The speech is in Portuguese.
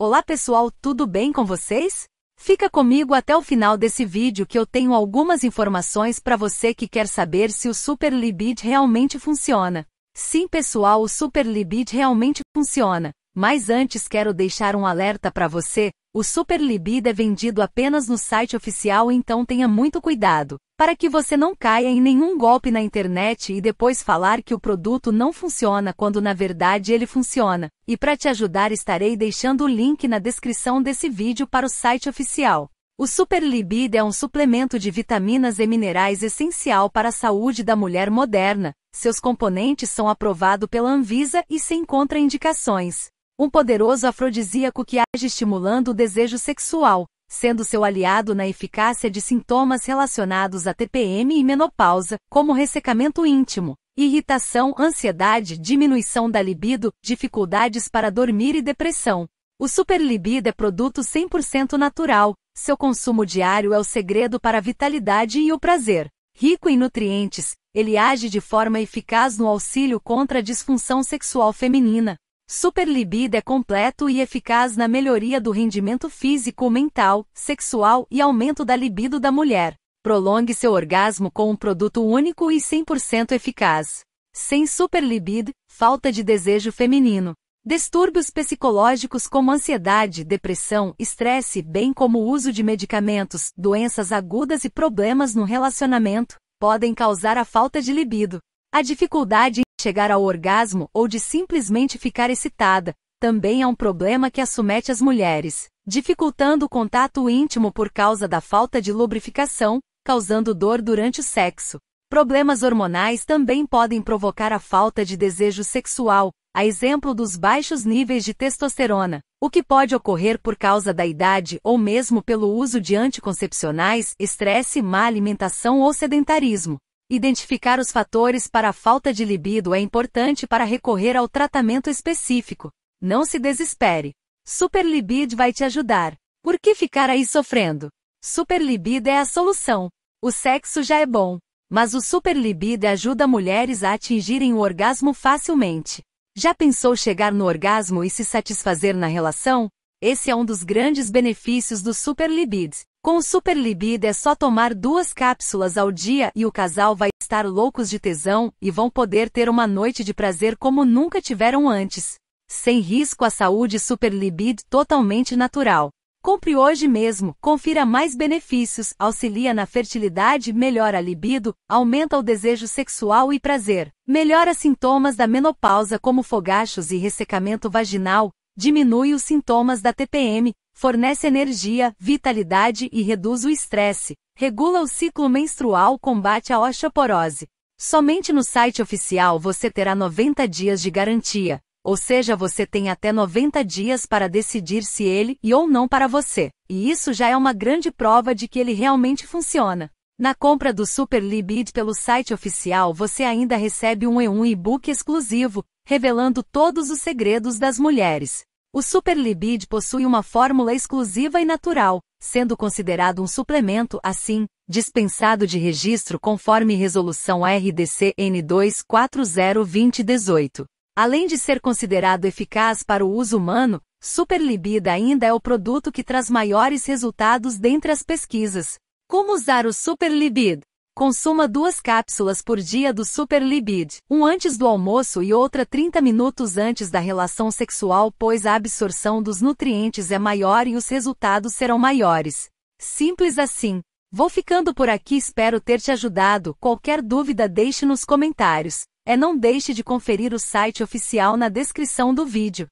Olá pessoal, tudo bem com vocês? Fica comigo até o final desse vídeo que eu tenho algumas informações para você que quer saber se o Super Libid realmente funciona. Sim pessoal, o Super Libid realmente funciona. Mas antes quero deixar um alerta para você, o Super Libido é vendido apenas no site oficial então tenha muito cuidado, para que você não caia em nenhum golpe na internet e depois falar que o produto não funciona quando na verdade ele funciona. E para te ajudar estarei deixando o link na descrição desse vídeo para o site oficial. O Super Libido é um suplemento de vitaminas e minerais essencial para a saúde da mulher moderna. Seus componentes são aprovados pela Anvisa e se encontra indicações um poderoso afrodisíaco que age estimulando o desejo sexual, sendo seu aliado na eficácia de sintomas relacionados a TPM e menopausa, como ressecamento íntimo, irritação, ansiedade, diminuição da libido, dificuldades para dormir e depressão. O Superlibido é produto 100% natural, seu consumo diário é o segredo para a vitalidade e o prazer. Rico em nutrientes, ele age de forma eficaz no auxílio contra a disfunção sexual feminina, Libido é completo e eficaz na melhoria do rendimento físico, mental, sexual e aumento da libido da mulher. Prolongue seu orgasmo com um produto único e 100% eficaz. Sem Libido, falta de desejo feminino. Distúrbios psicológicos como ansiedade, depressão, estresse, bem como o uso de medicamentos, doenças agudas e problemas no relacionamento, podem causar a falta de libido. A dificuldade chegar ao orgasmo ou de simplesmente ficar excitada, também é um problema que assomete as mulheres, dificultando o contato íntimo por causa da falta de lubrificação, causando dor durante o sexo. Problemas hormonais também podem provocar a falta de desejo sexual, a exemplo dos baixos níveis de testosterona, o que pode ocorrer por causa da idade ou mesmo pelo uso de anticoncepcionais, estresse, má alimentação ou sedentarismo. Identificar os fatores para a falta de libido é importante para recorrer ao tratamento específico. Não se desespere. Superlibid vai te ajudar. Por que ficar aí sofrendo? Superlibido é a solução. O sexo já é bom, mas o superlibido ajuda mulheres a atingirem o orgasmo facilmente. Já pensou chegar no orgasmo e se satisfazer na relação? Esse é um dos grandes benefícios do Superlibid. Com o Superlibid é só tomar duas cápsulas ao dia e o casal vai estar loucos de tesão e vão poder ter uma noite de prazer como nunca tiveram antes. Sem risco à saúde Superlibid totalmente natural. Compre hoje mesmo, confira mais benefícios, auxilia na fertilidade, melhora a libido, aumenta o desejo sexual e prazer, melhora sintomas da menopausa como fogachos e ressecamento vaginal, diminui os sintomas da TPM, fornece energia, vitalidade e reduz o estresse, regula o ciclo menstrual, combate a osteoporose. Somente no site oficial você terá 90 dias de garantia, ou seja, você tem até 90 dias para decidir se ele e ou não para você. E isso já é uma grande prova de que ele realmente funciona. Na compra do Super Libid pelo site oficial, você ainda recebe um e um e-book exclusivo, revelando todos os segredos das mulheres. O superlibid possui uma fórmula exclusiva e natural, sendo considerado um suplemento, assim, dispensado de registro conforme resolução RDC N240-2018. Além de ser considerado eficaz para o uso humano, Superlibid ainda é o produto que traz maiores resultados dentre as pesquisas. Como usar o superlibid? Consuma duas cápsulas por dia do Super Libid, um antes do almoço e outra 30 minutos antes da relação sexual, pois a absorção dos nutrientes é maior e os resultados serão maiores. Simples assim. Vou ficando por aqui, espero ter te ajudado. Qualquer dúvida, deixe nos comentários. É não deixe de conferir o site oficial na descrição do vídeo.